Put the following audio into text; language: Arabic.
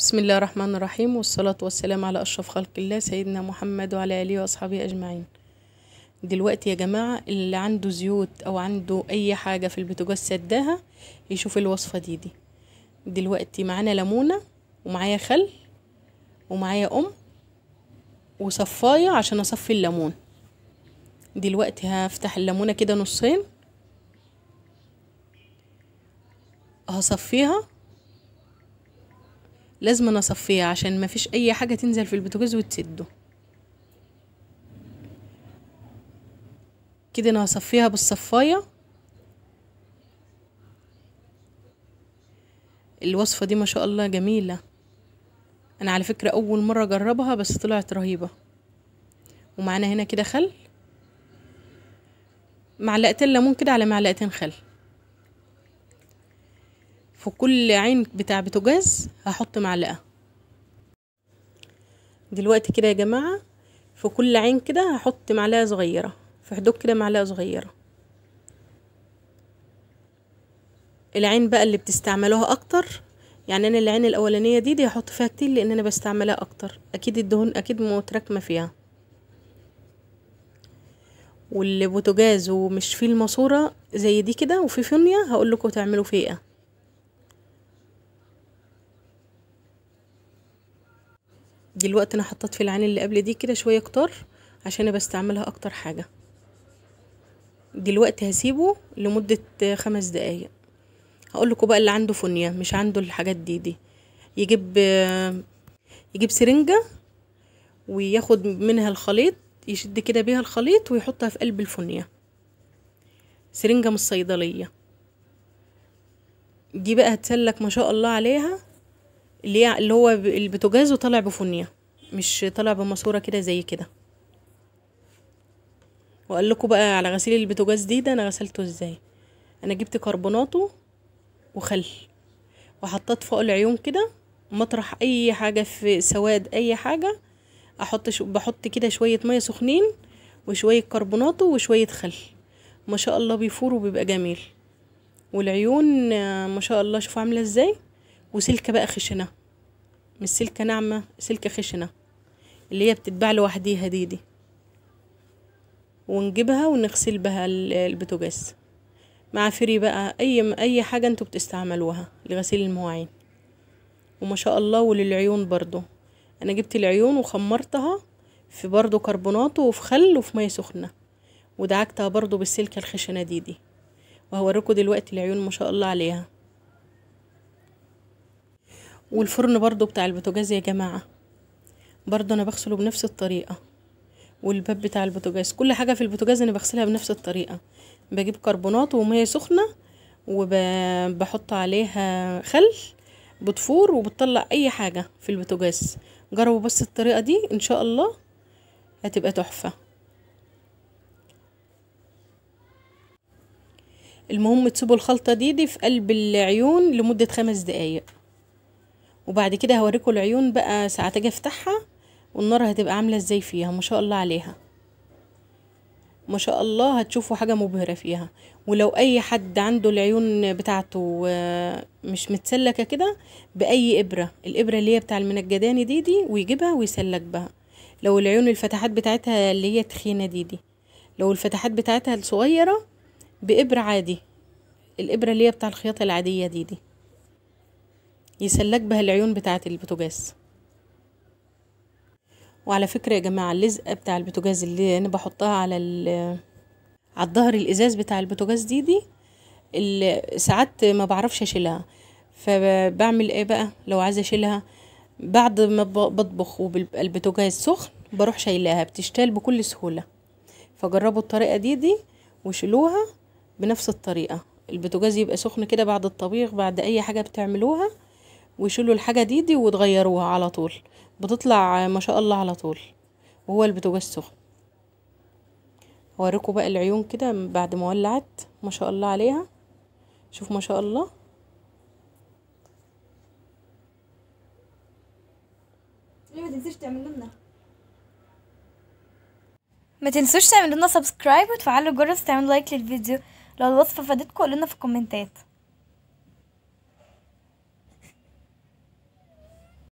بسم الله الرحمن الرحيم والصلاة والسلام على أشرف خلق الله سيدنا محمد وعلى آله وأصحابه أجمعين دلوقتي يا جماعة اللي عنده زيوت أو عنده أي حاجة في البتجاز سداها يشوف الوصفة دي دي دلوقتي معانا ليمونة ومعايا خل ومعايا أم وصفاية عشان أصفي الليمون دلوقتي هفتح الليمونة كده نصين هصفيها لازم اصفيها عشان ما فيش اي حاجه تنزل في البوتاجاز وتسده كده انا هصفيها بالصفايه الوصفه دي ما شاء الله جميله انا على فكره اول مره اجربها بس طلعت رهيبه ومعانا هنا كده خل معلقتين ليمون كده على معلقتين خل في كل عين بتاع بتجاز هحط معلقه دلوقتي كده يا جماعه في كل عين كده هحط معلقه صغيره في حدود كده معلقه صغيره العين بقى اللي بتستعملوها اكتر يعني انا العين الاولانيه دي دي هحط فيها كتير لان انا بستعملها اكتر اكيد الدهون اكيد متراكمه فيها بوتجاز ومش فيه الماسوره زي دي كده وفي فينيا هقول لكم تعملوا فيه ايه دلوقتي انا حطيت في العين اللي قبل دي كده شويه كتار عشان انا بستعملها اكتر حاجه دلوقتي هسيبه لمده خمس دقايق هقول لكم بقى اللي عنده فنيه مش عنده الحاجات دي دي يجيب يجيب سرنجه وياخد منها الخليط يشد كده بيها الخليط ويحطها في قلب الفنيه سرنجه من الصيدليه دي بقى هتسلك ما شاء الله عليها اللي اللي هو البوتاجاز وطالع بفنيه مش طالع بماسوره كده زي كده وقال لكم بقى على غسيل البوتاجاز دي ده انا غسلته ازاي انا جبت كربوناته وخل وحطيت فوق العيون كده مطرح اي حاجه في سواد اي حاجه احط شو بحط كده شويه ميه سخنين وشويه كربوناته وشويه خل ما شاء الله بيفور وبيبقى جميل والعيون آه، ما شاء الله شوفوا عامله ازاي وسلكة بقى خشنة مش سلكة ناعمة سلكة خشنة اللي هي بتتباع لوحديها دي دي ونجيبها ونغسل بها البتوجاز مع فري بقى اي اي حاجه انتوا بتستعملوها لغسيل المواعين وما شاء الله وللعيون برضو انا جبت العيون وخمرتها في برضو كربونات وفي خل وفي ميه سخنه ودعكتها برضو بالسلكه الخشنه دي دي وهوريكم دلوقتي العيون ما شاء الله عليها والفرن برضو بتاع البوتاجاز يا جماعة برضو انا بغسله بنفس الطريقة والباب بتاع البوتاجاز كل حاجة في البوتاجاز انا بغسلها بنفس الطريقة بجيب كربونات ومية سخنة وبحط عليها خل بتفور وبتطلع اي حاجة في البوتاجاز جربوا بس الطريقة دي ان شاء الله هتبقى تحفة المهم تسيبوا الخلطة دي دي في قلب العيون لمدة خمس دقايق وبعد كده هوريكم العيون بقى ساعات اجي افتحها والنار هتبقى عاملة ازاي فيها ما شاء الله عليها ما شاء الله هتشوفوا حاجة مبهرة فيها ولو اي حد عنده العيون بتاعته آه، مش متسلكة كده باي ابرة الابرة اللي هي بتاع المنجداني دي دي ويجيبها ويسلك بها لو العيون الفتحات بتاعتها اللي هي تخينة دي دي لو الفتحات بتاعتها الصغيرة بإبرة عادي الإبرة اللي هي بتاع الخياطة العادية دي دي يسلك بها العيون بتاعة البوتاجاز وعلى فكرة يا جماعة اللزقة بتاع البوتاجاز اللي أنا بحطها على على الظهر الإزاز بتاع البوتاجاز دي دي ساعات ما بعرفش أشيلها فبعمل إيه بقى لو عايزة أشيلها بعد ما بطبخ وبيبقى سخن بروح شايلاها بتشتال بكل سهولة فجربوا الطريقة دي دي وشيلوها بنفس الطريقة البوتاجاز يبقى سخن كده بعد الطبيخ بعد أي حاجة بتعملوها ويشيلوا الحاجة دي دي وتغيروها على طول بتطلع ما شاء الله على طول وهو البوتاجاز سخن هوريكم بقى العيون كده بعد ما ولعت ما شاء الله عليها شوف ما شاء الله ليه ما تنسوش تعملوا لنا سبسكرايب وتفعلوا الجرس تعملوا لايك للفيديو لو الوصفه فادتكم قولوا لنا في الكومنتات